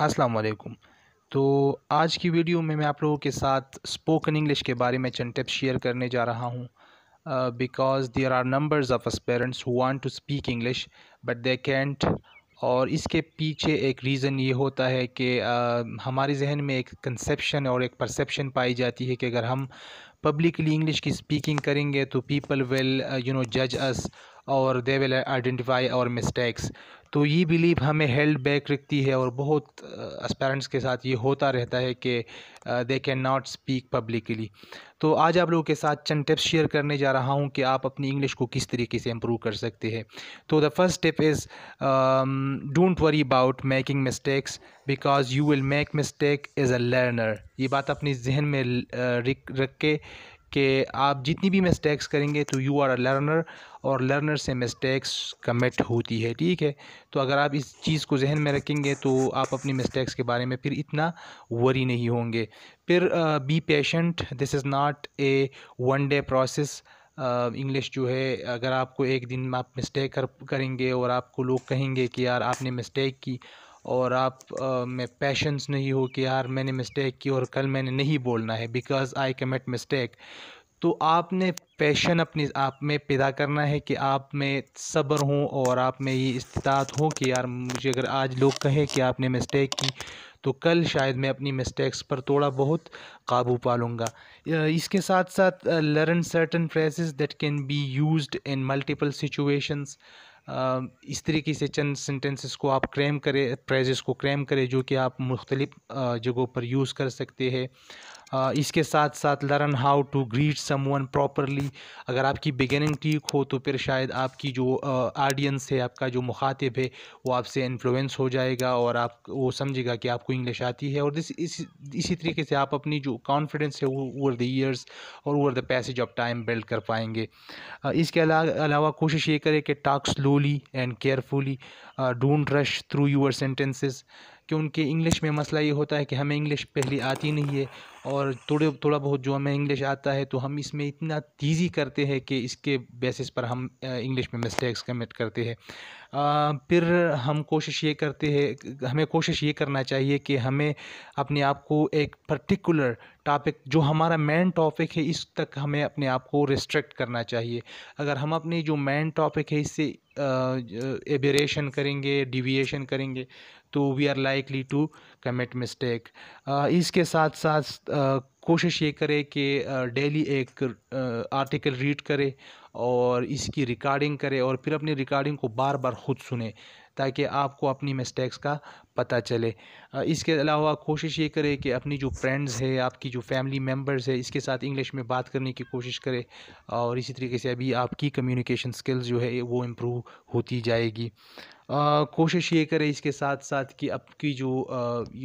अस्सलाम वालेकुम तो आज की वीडियो में मैं आप लोगों के साथ स्पोकन इंग्लिश के बारे में चंद टिप्स शेयर करने जा रहा हूँ because there are numbers of us parents who want to speak English but they can't और इसके पीछे एक रीज़न ये होता है कि uh, हमारे जहन में एक कंसेप्शन और एक परसेप्शन पाई जाती है कि अगर हम पब्लिकली इंग्लिश की स्पीकिंग करेंगे तो पीपल विल यू नो जज अस और they will identify our mistakes तो ये बिलीव हमें हेल्ड बैक रखती है और बहुत पेरेंट्स के साथ ये होता रहता है कि they can not speak publicly तो आज आप लोगों के साथ चंद टिप्स शेयर करने जा रहा हूँ कि आप अपनी इंग्लिश को किस तरीके से इम्प्रूव कर सकते हैं तो the first tip is don't worry about making mistakes because you will make mistake as a learner ये बात अपने जहन में रख के कि आप जितनी भी मिस्टेक्स करेंगे तो यू आर अ लर्नर और लर्नर से मिस्टेक्स कमिट होती है ठीक है तो अगर आप इस चीज़ को जहन में रखेंगे तो आप अपनी मिस्टेक्स के बारे में फिर इतना वरी नहीं होंगे फिर be patient this is not a one day process English जो है अगर आपको एक दिन आप मिस्टेक कर करेंगे और आपको लोग कहेंगे कि यार आपने मिस्टेक की और आप आ, में पैशंस नहीं हो कि यार मैंने मिस्टेक की और कल मैंने नहीं बोलना है बिकॉज़ आई कमेट मिस्टेक तो आपने पैशन अपनी आप में पैदा करना है कि आप में सब्र हो और आप में ये इस्तात हो कि यार मुझे अगर आज लोग कहें कि आपने मिस्टेक की तो कल शायद मैं अपनी मिस्टेक्स पर थोड़ा बहुत काबू पा लूँगा इसके साथ साथ learn certain phrases that can be used in multiple situations इस तरीके से चंद सेंटेंसेस को आप क्रैम करें प्रेजेस को क्रैम करें जो कि आप मुख्तलिफ़ जगहों पर यूज़ कर सकते हैं इसके साथ साथ learn how to greet someone properly अगर आपकी बिगिनिंग ठीक हो तो फिर शायद आपकी जो ऑडियंस है आपका जो मुखातिब है वो आपसे इन्फ्लुएंस हो जाएगा और आप वो समझेगा कि आपको इंग्लिश आती है और दिस इस इसी तरीके से आप अपनी जो कॉन्फिडेंस है वो ओवर द ईयर्स और over the passage of time build कर पाएंगे इसके अलावा कोशिश ये करें कि task slow slowly and carefully don't rush through your sentences क्योंकि कि उनके इंग्लिश में मसला ये होता है कि हमें इंग्लिश पहले आती नहीं है और थोड़े थोड़ा बहुत जो हमें इंग्लिश आता है तो हम इसमें इतना तेज़ी करते हैं कि इसके बेसिस पर हम इंग्लिश uh, में मिस्टेक्स कमिट करते हैं uh, फिर हम कोशिश ये करते हैं हमें कोशिश ये करना चाहिए कि हमें अपने आप को एक पर्टिकुलर टॉपिक जो हमारा मेन टॉपिक है इस तक हमें अपने आप को रिस्ट्रिक्ट करना चाहिए अगर हम अपनी जो मेन टॉपिक है इससे एबरेशन करेंगे डिविएशन करेंगे तो we are likely to commit mistake इसके साथ साथ कोशिश ये करें कि डेली एक आर्टिकल रीड करें और इसकी रिकॉर्डिंग करें और फिर अपनी रिकॉर्डिंग को बार बार ख़ुद सुने ताकि आपको अपनी मिस्टेक्स का पता चले इसके अलावा कोशिश ये करें कि अपनी जो फ्रेंड्स है आपकी जो फैमिली मेम्बर्स है इसके साथ इंग्लिश में बात करने की कोशिश करें और इसी तरीके से अभी आपकी कम्युनिकेशन स्किल्स जो है वो इम्प्रूव होती जाएगी कोशिश ये करें इसके साथ साथ कि आपकी जो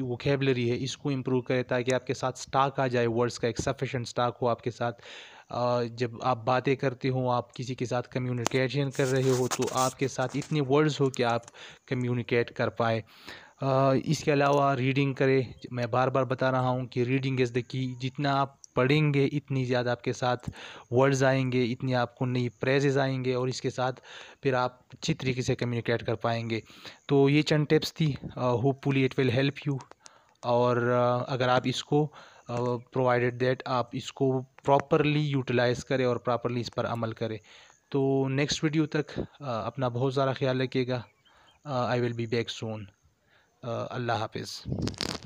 वोकेबलरी है इसको इम्प्रूव करें ताकि आपके साथ स्टाक आ जाए वर्ड्स का एक सफिशेंट स्टाक हो आपके साथ जब आप बातें करते हो आप किसी के साथ कम्युनिकेशन कर रहे हो तो आपके साथ इतने वर्ड्स हो कि आप कम्युनिकेट कर पाए इसके अलावा रीडिंग करें मैं बार बार बता रहा हूँ कि रीडिंग इज़ द की जितना आप पढ़ेंगे इतनी ज़्यादा आपके साथ वर्ड्स आएंगे इतनी आपको नई प्रेजेज आएंगे और इसके साथ फिर आप अच्छी तरीके से कम्युनिकेट कर पाएंगे तो ये चंद टिप्स थी fully it will help you और uh, अगर आप इसको प्रोवाइडेड uh, दैट आप इसको प्रॉपरली यूटिलाइज़ करें और प्रॉपरली इस पर अमल करें तो नेक्स्ट वीडियो तक uh, अपना बहुत सारा ख्याल रखिएगा I will be back soon अल्लाह हाफिज़